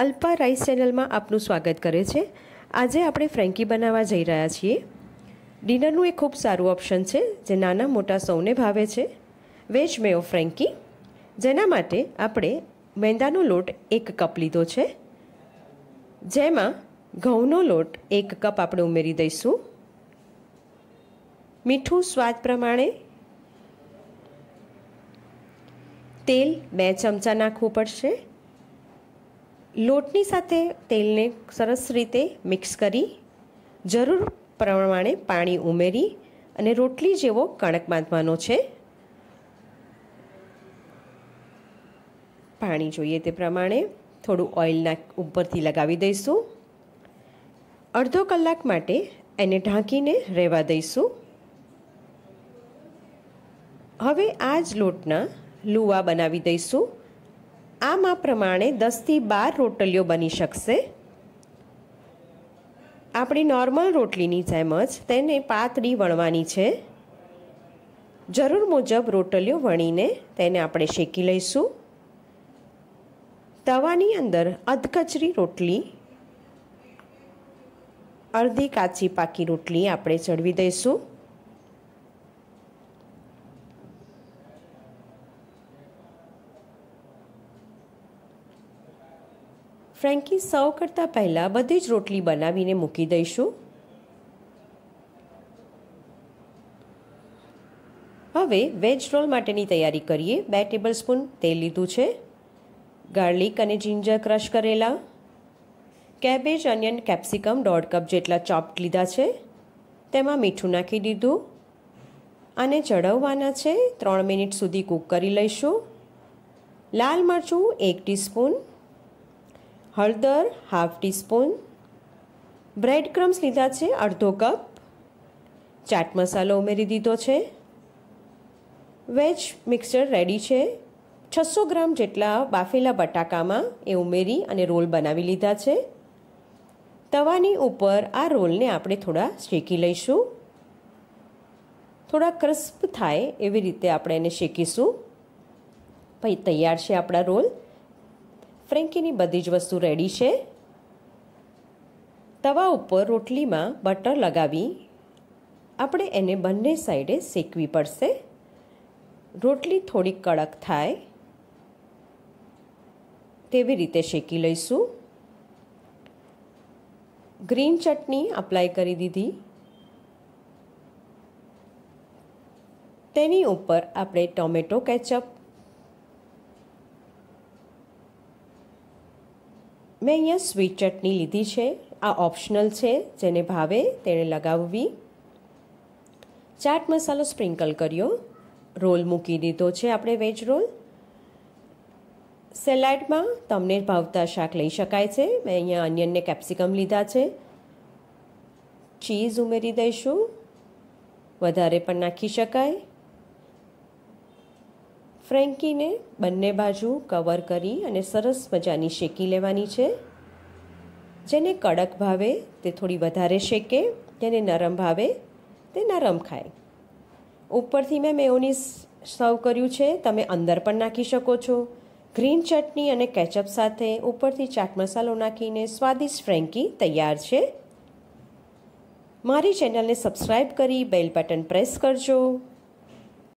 Alpa rice ચેનલમાં આપનું સ્વાગત કરે છે આજે આપણે ફ્રેન્કી બનાવવા જઈ રહ્યા છીએ ડિનરનું એ ખૂબ સારું ઓપ્શન છે જે નાના મોટા સૌને ભાવે છે વેજ મેયો ફ્રેન્કી જેના માટે આપણે મેંદાનો લોટ એક કપ લીધો છે જેમાં ઘઉંનો લોટ એક કપ આપણે ઉમેરી દઈશું મીઠું સ્વાદ પ્રમાણે તેલ બે ચમચા નાખવું પડશે લોટની સાથે તેલને સરસ રીતે મિક્સ કરી જરૂર પ્રમાણે પાણી ઉમેરી અને રોટલી જેવો કણક બાંધવાનો છે પાણી જોઈએ તે પ્રમાણે થોડું ઓઇલના ઉપરથી લગાવી દઈશું અડધો કલાક માટે એને ઢાંકીને રહેવા દઈશું હવે આ જ લોટના લુવા બનાવી દઈશું આમાં પ્રમાણે દસથી બાર રોટલીઓ બની શકશે આપણી નોર્મલ રોટલીની જેમ જ તેને પાતળી વણવાની છે જરૂર મુજબ રોટલીઓ વણીને તેને આપણે શેકી લઈશું તવાની અંદર અધકચરી રોટલી અડધી કાચી પાકી રોટલી આપણે ચડવી દઈશું ફ્રેન્કી સર્વ કરતાં પહેલાં બધી જ રોટલી બનાવીને મૂકી દઈશું હવે વેજ રોલ માટેની તૈયારી કરીએ બે ટેબલસ્પૂન તેલ લીધું છે ગાર્લિક અને જિંજર ક્રશ કરેલા કેબેજ અનિયન કેપ્સિકમ દોઢ કપ જેટલા ચોપ્ટ લીધા છે તેમાં મીઠું નાખી દીધું અને ચઢવવાના છે ત્રણ મિનિટ સુધી કૂક કરી લઈશું લાલ મરચું એક ટીસ્પૂન હળદર હાફ ટીસ્પૂન બ્રેડ ક્રમ્સ લીધા છે અડધો કપ ચાટ મસાલો ઉમેરી દીધો છે વેજ મિક્સર રેડી છે છસો ગ્રામ જેટલા બાફેલા બટાકામાં એ ઉમેરી અને રોલ બનાવી લીધા છે તવાની ઉપર આ રોલને આપણે થોડા શેકી લઈશું થોડા ક્રિસ્પ થાય એવી રીતે આપણે એને શેકીશું ભાઈ તૈયાર છે આપણા રોલ ફ્રેન્કીની બધી જ વસ્તુ રેડી છે તવા ઉપર રોટલીમાં બટર લગાવી આપણે એને બંને સાઈડે શેકવી પડશે રોટલી થોડીક કડક થાય તેવી રીતે શેકી લઈશું ગ્રીન ચટણી અપ્લાય કરી દીધી તેની ઉપર આપણે ટોમેટો કેચઅપ મેં અહીંયા સ્વીટ ચટણી લીધી છે આ ઓપ્શનલ છે જેને ભાવે તેણે લગાવવી ચાટ મસાલો સ્પ્રિંકલ કર્યો રોલ મૂકી દીધો છે આપણે વેજ રોલ સેલાડમાં તમને ભાવતા શાક લઈ શકાય છે મેં અહીંયા અનિયનને કેપ્સિકમ લીધા છે ચીઝ ઉમેરી દઈશું વધારે પણ નાખી શકાય ફ્રેન્કીને બંને બાજુ કવર કરી અને સરસ મજાની શેકી લેવાની છે જેને કડક ભાવે તે થોડી વધારે શેકે જેને નરમ ભાવે તે નરમ ખાય ઉપરથી મેં મેયોનીઝ સર્વ કર્યું છે તમે અંદર પણ નાખી શકો છો ગ્રીન ચટણી અને કેચઅપ સાથે ઉપરથી ચાટ મસાલો નાખીને સ્વાદિષ્ટ ફ્રેન્કી તૈયાર છે મારી ચેનલને સબસ્ક્રાઈબ કરી બેલ બટન પ્રેસ કરજો